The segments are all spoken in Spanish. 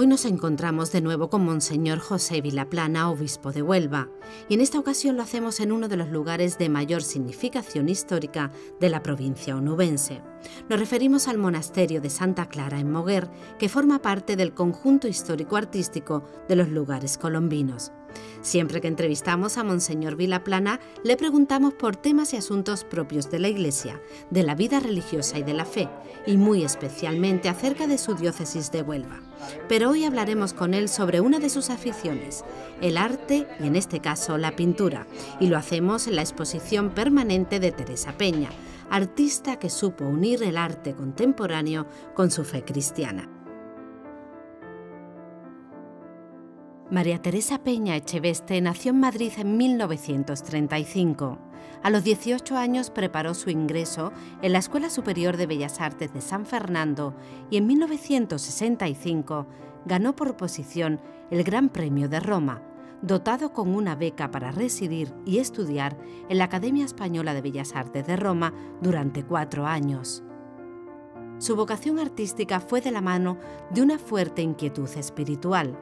Hoy nos encontramos de nuevo con Monseñor José Vilaplana, obispo de Huelva, y en esta ocasión lo hacemos en uno de los lugares de mayor significación histórica de la provincia onubense. Nos referimos al monasterio de Santa Clara en Moguer, que forma parte del conjunto histórico-artístico de los lugares colombinos. Siempre que entrevistamos a Monseñor Vilaplana, le preguntamos por temas y asuntos propios de la Iglesia, de la vida religiosa y de la fe, y muy especialmente acerca de su diócesis de Huelva. Pero hoy hablaremos con él sobre una de sus aficiones, el arte y en este caso la pintura, y lo hacemos en la exposición permanente de Teresa Peña, artista que supo unir el arte contemporáneo con su fe cristiana. María Teresa Peña Echeveste nació en Madrid en 1935. A los 18 años preparó su ingreso en la Escuela Superior de Bellas Artes de San Fernando y en 1965 ganó por posición el Gran Premio de Roma, dotado con una beca para residir y estudiar en la Academia Española de Bellas Artes de Roma durante cuatro años. Su vocación artística fue de la mano de una fuerte inquietud espiritual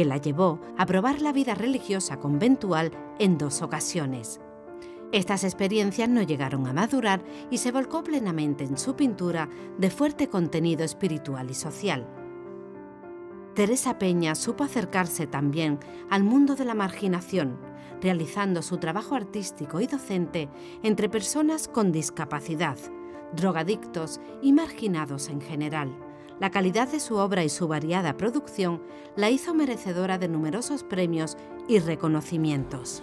que la llevó a probar la vida religiosa conventual en dos ocasiones. Estas experiencias no llegaron a madurar y se volcó plenamente en su pintura de fuerte contenido espiritual y social. Teresa Peña supo acercarse también al mundo de la marginación, realizando su trabajo artístico y docente entre personas con discapacidad, drogadictos y marginados en general. La calidad de su obra y su variada producción la hizo merecedora de numerosos premios y reconocimientos.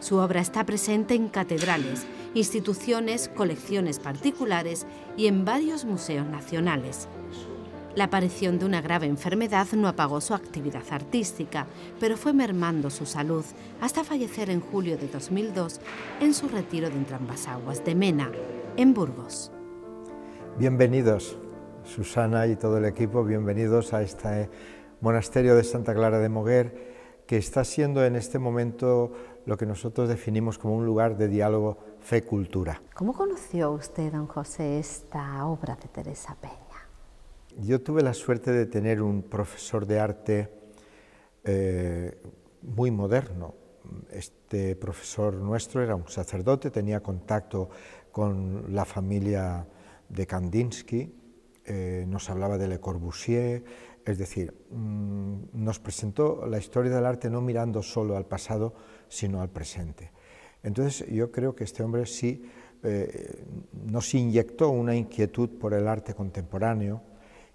Su obra está presente en catedrales, instituciones, colecciones particulares y en varios museos nacionales. La aparición de una grave enfermedad no apagó su actividad artística, pero fue mermando su salud hasta fallecer en julio de 2002 en su retiro de entrambas aguas de Mena, en Burgos. Bienvenidos. Susana y todo el equipo, bienvenidos a este monasterio de Santa Clara de Moguer, que está siendo en este momento lo que nosotros definimos como un lugar de diálogo fe-cultura. ¿Cómo conoció usted, don José, esta obra de Teresa Peña? Yo tuve la suerte de tener un profesor de arte eh, muy moderno. Este profesor nuestro era un sacerdote, tenía contacto con la familia de Kandinsky, eh, nos hablaba de Le Corbusier, es decir, mm, nos presentó la historia del arte no mirando solo al pasado, sino al presente. Entonces yo creo que este hombre sí eh, nos inyectó una inquietud por el arte contemporáneo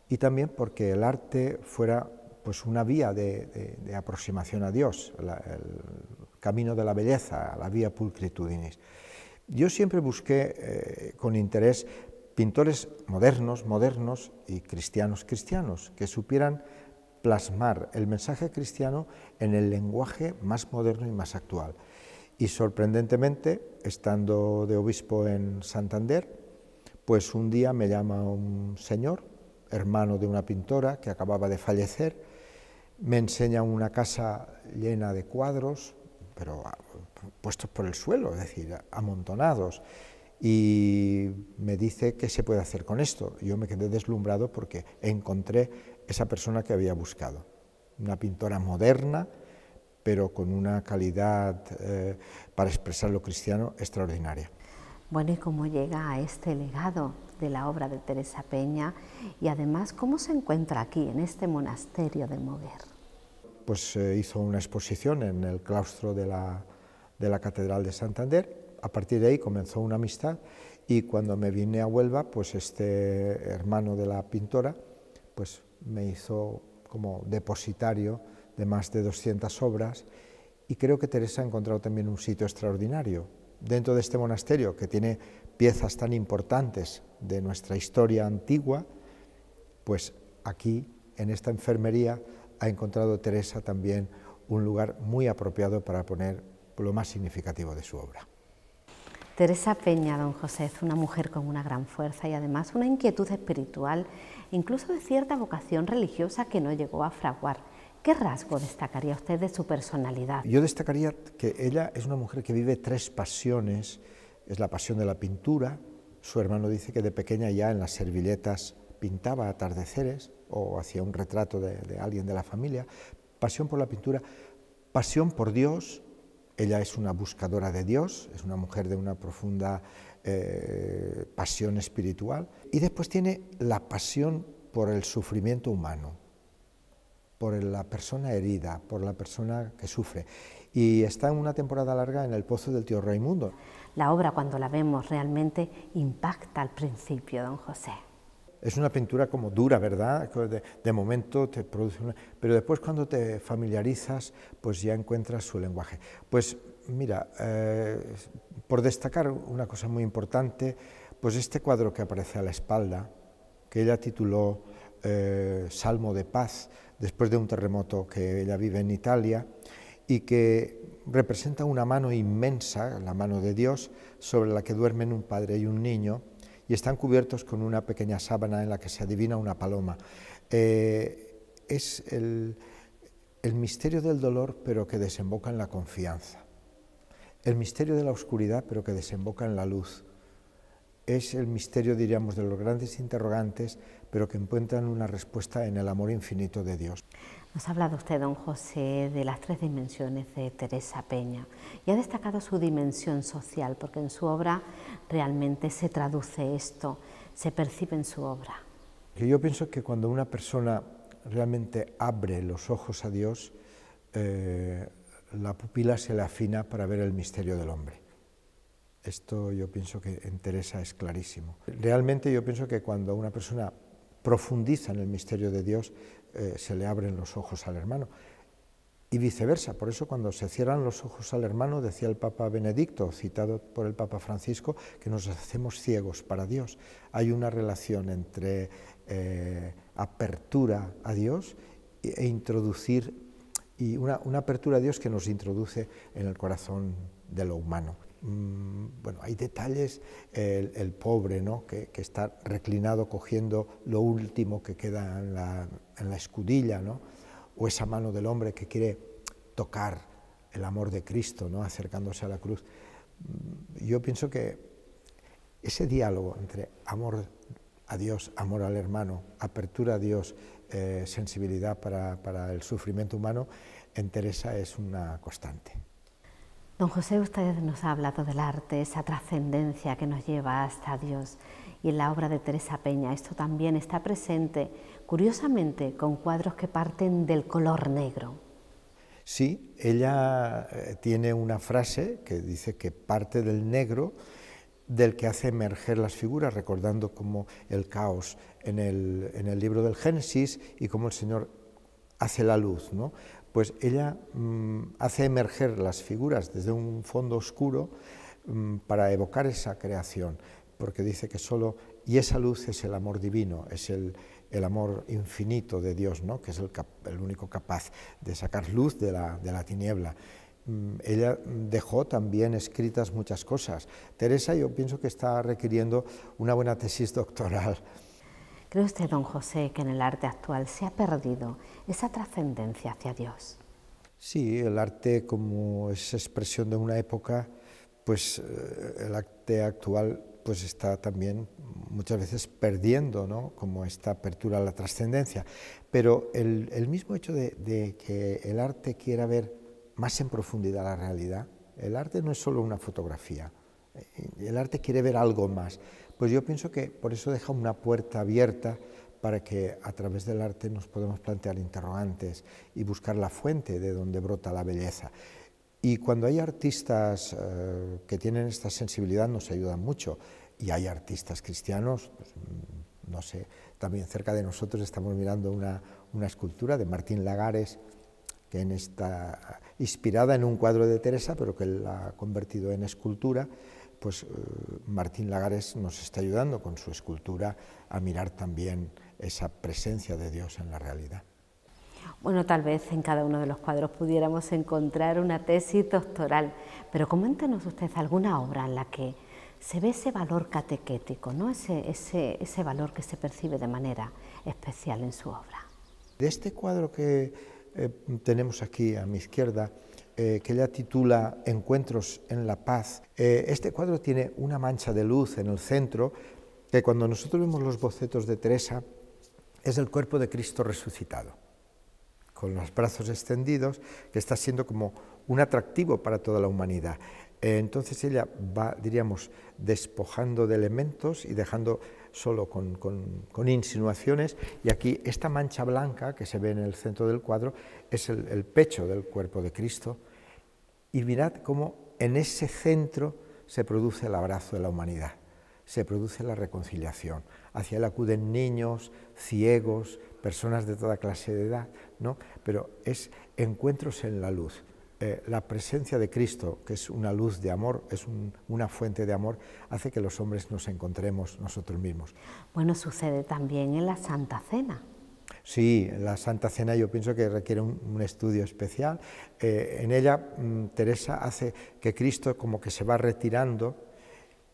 y también porque el arte fuera pues una vía de, aproximación a Dios, el camino de la belleza, la vía pulcritudinis. Yo siempre busqué eh, con interés pintores modernos, modernos y cristianos, cristianos, que supieran plasmar el mensaje cristiano en el lenguaje más moderno y más actual. Y sorprendentemente, estando de obispo en Santander, pues un día me llama un señor, hermano de una pintora que acababa de fallecer, me enseña una casa llena de cuadros, pero ah, puestos por el suelo, es decir, amontonados y me dice qué se puede hacer con esto. Yo me quedé deslumbrado porque encontré esa persona que había buscado, una pintora moderna, pero con una calidad eh, para expresar lo cristiano extraordinaria. Bueno, ¿y cómo llega a este legado de la obra de Teresa Peña? Y además, ¿cómo se encuentra aquí, en este monasterio de Moguer? Pues eh, hizo una exposición en el claustro de la, de la Catedral de Santander a partir de ahí comenzó una amistad y cuando me vine a Huelva, pues este hermano de la pintora, pues me hizo como depositario de más de 200 obras y creo que Teresa ha encontrado también un sitio extraordinario dentro de este monasterio que tiene piezas tan importantes de nuestra historia antigua, pues aquí, en esta enfermería, ha encontrado Teresa también un lugar muy apropiado para poner lo más significativo de su obra. Teresa Peña, don José, es una mujer con una gran fuerza y además una inquietud espiritual, incluso de cierta vocación religiosa que no llegó a fraguar. ¿Qué rasgo destacaría usted de su personalidad? Yo destacaría que ella es una mujer que vive tres pasiones. Es la pasión de la pintura. Su hermano dice que de pequeña ya en las servilletas pintaba atardeceres o hacía un retrato de, de alguien de la familia. Pasión por la pintura, pasión por Dios ella es una buscadora de Dios, es una mujer de una profunda eh, pasión espiritual. Y después tiene la pasión por el sufrimiento humano, por la persona herida, por la persona que sufre. Y está en una temporada larga en el Pozo del Tío Raimundo. La obra, cuando la vemos, realmente impacta al principio, don José. Es una pintura como dura, ¿verdad? De, momento te produce Pero después cuando te familiarizas, pues ya encuentras su lenguaje. Pues mira, eh, por destacar una cosa muy importante, pues este cuadro que aparece a la espalda, que ella tituló eh, Salmo de Paz, después de un terremoto que ella vive en Italia, y que representa una mano inmensa, la mano de Dios, sobre la que duermen un padre y un niño, y están cubiertos con una pequeña sábana en la que se adivina una paloma. Eh, es el, el misterio del dolor, pero que desemboca en la confianza. El misterio de la oscuridad, pero que desemboca en la luz. Es el misterio, diríamos, de los grandes interrogantes, pero que encuentran una respuesta en el amor infinito de Dios. Nos ha hablado usted, don José, de las tres dimensiones de Teresa Peña y ha destacado su dimensión social, porque en su obra realmente se traduce esto, se percibe en su obra. Yo pienso que cuando una persona realmente abre los ojos a Dios, eh, la pupila se le afina para ver el misterio del hombre. Esto yo pienso que en Teresa es clarísimo. Realmente yo pienso que cuando una persona profundiza en el misterio de Dios, eh, se le abren los ojos al hermano. Y viceversa, por eso cuando se cierran los ojos al hermano, decía el Papa Benedicto, citado por el Papa Francisco, que nos hacemos ciegos para Dios. Hay una relación entre eh, apertura a Dios e, e introducir, y una apertura a Dios que nos introduce en el corazón de lo humano. Mm, bueno, hay detalles, el, pobre ¿no? que, está reclinado cogiendo lo último que queda en la, escudilla, o esa mano del hombre que quiere tocar el amor de Cristo ¿no? acercándose a la cruz. Mm, yo pienso que ese diálogo entre amor a Dios, amor al hermano, apertura a Dios, eh, sensibilidad para, para el sufrimiento humano, en Teresa es una constante. Don José, usted nos ha hablado del arte, esa trascendencia que nos lleva hasta Dios. Y en la obra de Teresa Peña esto también está presente, curiosamente, con cuadros que parten del color negro. Sí, ella eh, tiene una frase que dice que parte del negro del que hace emerger las figuras, recordando como el caos en el, libro del Génesis y como el Señor hace la luz. ¿no? pues ella mm, hace emerger las figuras desde un fondo oscuro mm, para evocar esa creación, porque dice que solo, y esa luz es el amor divino, es el, amor infinito de Dios, ¿no? que es el, único capaz de sacar luz de la tiniebla mm, ella dejó también escritas muchas cosas. Teresa yo pienso que está requiriendo una buena tesis doctoral ¿Cree usted, don José, que en el arte actual se ha perdido esa trascendencia hacia Dios? Sí, el arte como es expresión de una época, pues eh, el arte actual pues está también muchas veces perdiendo ¿no? como esta apertura a la trascendencia. Pero el, mismo hecho de, de, que el arte quiera ver más en profundidad la realidad, el arte no es solo una fotografía, el arte quiere ver algo más. Pues yo pienso que por eso deja una puerta abierta para que a través del arte nos podamos plantear interrogantes y buscar la fuente de donde brota la belleza. Y cuando hay artistas eh, que tienen esta sensibilidad nos ayudan mucho. Y hay artistas cristianos, pues, mm, no sé, también cerca de nosotros estamos mirando una, escultura de Martín Lagares, que está inspirada en un cuadro de Teresa, pero que la ha convertido en escultura pues eh, Martín Lagares nos está ayudando con su escultura a mirar también esa presencia de Dios en la realidad. Bueno, tal vez en cada uno de los cuadros pudiéramos encontrar una tesis doctoral, pero coméntenos usted alguna obra en la que se ve ese valor catequético, ¿no? ese, ese valor que se percibe de manera especial en su obra. De este cuadro que eh, tenemos aquí a mi izquierda, eh, que ella titula Encuentros en la Paz. Eh, este cuadro tiene una mancha de luz en el centro, que cuando nosotros vemos los bocetos de Teresa, es el cuerpo de Cristo resucitado, con los brazos extendidos, que está siendo como un atractivo para toda la humanidad. entonces ella va, diríamos, despojando de elementos y dejando solo con, insinuaciones y aquí esta mancha blanca que se ve en el centro del cuadro es el, el pecho del cuerpo de Cristo y mirad cómo en ese centro se produce el abrazo de la humanidad, se produce la reconciliación. Hacia él acuden niños, ciegos, personas de toda clase de edad, ¿no? pero es encuentros en la luz. Eh, la presencia de Cristo, que es una luz de amor, es una fuente de amor, hace que los hombres nos encontremos nosotros mismos. Bueno, sucede también en la Santa Cena. Sí, la Santa Cena yo pienso que requiere un, estudio especial. Eh, en ella mm, Teresa hace que Cristo como que se va retirando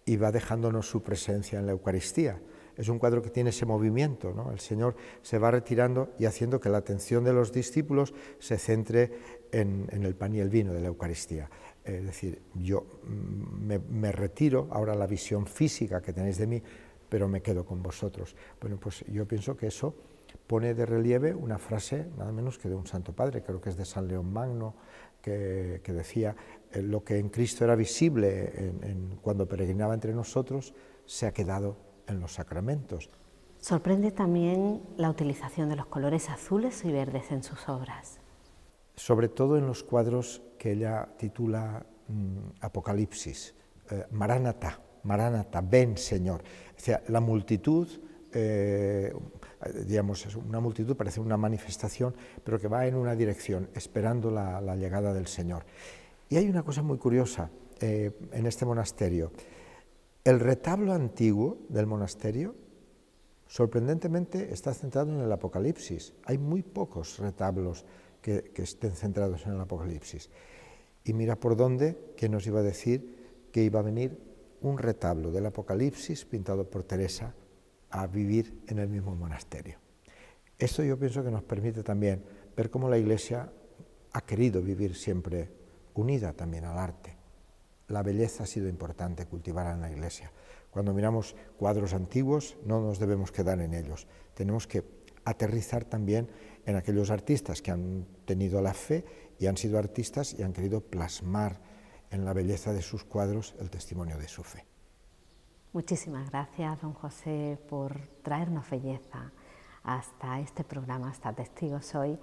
y va dejándonos su presencia en la Eucaristía. Es un cuadro que tiene ese movimiento, ¿no? El Señor se va retirando y haciendo que la atención de los discípulos se centre en, el pan y el vino de la Eucaristía. Es decir, yo mm, me, retiro ahora la visión física que tenéis de mí, pero me quedo con vosotros. Bueno, pues yo pienso que eso pone de relieve una frase nada menos que de un Santo Padre, creo que es de San León Magno, que, decía, eh, lo que en Cristo era visible cuando peregrinaba entre nosotros, se ha quedado en los sacramentos. Sorprende también la utilización de los colores azules y verdes en sus obras. Sobre todo en los cuadros que ella titula mm, Apocalipsis, eh, Maranatha, ven Señor. O sea, la multitud, eh, digamos, una multitud parece una manifestación, pero que va en una dirección, esperando la, llegada del Señor. Y hay una cosa muy curiosa eh, en este monasterio. El retablo antiguo del monasterio, sorprendentemente, está centrado en el Apocalipsis. Hay muy pocos retablos que, estén centrados en el Apocalipsis. Y mira por dónde, que nos iba a decir que iba a venir un retablo del Apocalipsis pintado por Teresa a vivir en el mismo monasterio. Esto yo pienso que nos permite también ver cómo la Iglesia ha querido vivir siempre unida también al arte la belleza ha sido importante cultivar en la iglesia. Cuando miramos cuadros antiguos no nos debemos quedar en ellos, tenemos que aterrizar también en aquellos artistas que han tenido la fe y han sido artistas y han querido plasmar en la belleza de sus cuadros el testimonio de su fe. Muchísimas gracias, don José, por traernos belleza hasta este programa, hasta Testigos Hoy.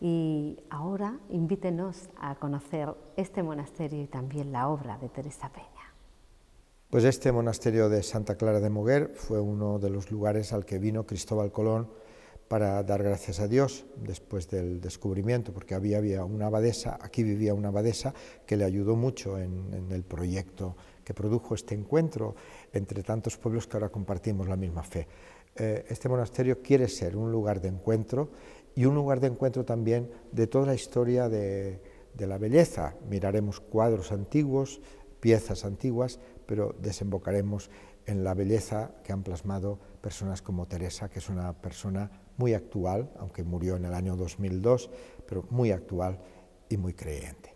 Y ahora invítenos a conocer este monasterio y también la obra de Teresa Peña. Pues este monasterio de Santa Clara de Moguer fue uno de los lugares al que vino Cristóbal Colón para dar gracias a Dios después del descubrimiento, porque había, había una abadesa, aquí vivía una abadesa que le ayudó mucho en el proyecto que produjo este encuentro entre tantos pueblos que ahora compartimos la misma fe. Eh, este monasterio quiere ser un lugar de encuentro y un lugar de encuentro también de toda la historia de la belleza. Miraremos cuadros antiguos, piezas antiguas, pero desembocaremos en la belleza que han plasmado personas como Teresa, que es una persona muy actual, aunque murió en el año 2002, pero muy actual y muy creyente.